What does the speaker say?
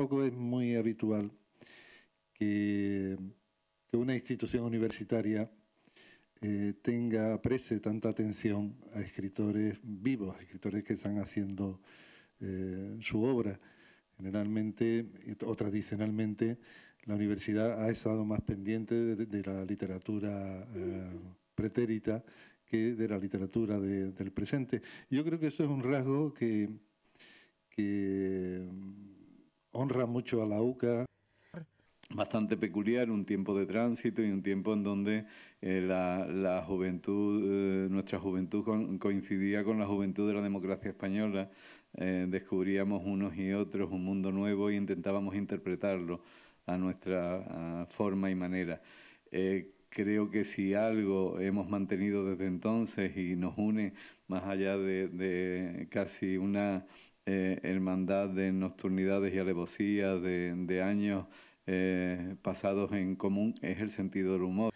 tampoco es muy habitual que, una institución universitaria eh, tenga, preste tanta atención a escritores vivos, a escritores que están haciendo eh, su obra. Generalmente o tradicionalmente la universidad ha estado más pendiente de, la literatura eh, pretérita que de la literatura del presente. Yo creo que eso es un rasgo que, que honra mucho a la UCA. Bastante peculiar, un tiempo de tránsito y un tiempo en donde eh, la, juventud, eh, nuestra juventud coincidía con la juventud de la democracia española. Eh, descubríamos unos y otros un mundo nuevo y e intentábamos interpretarlo a nuestra forma y manera creo que si algo hemos mantenido desde entonces y nos une más allá de, casi una eh, hermandad de nocturnidades y alevosías de, años eh, pasados en común, es el sentido del humor.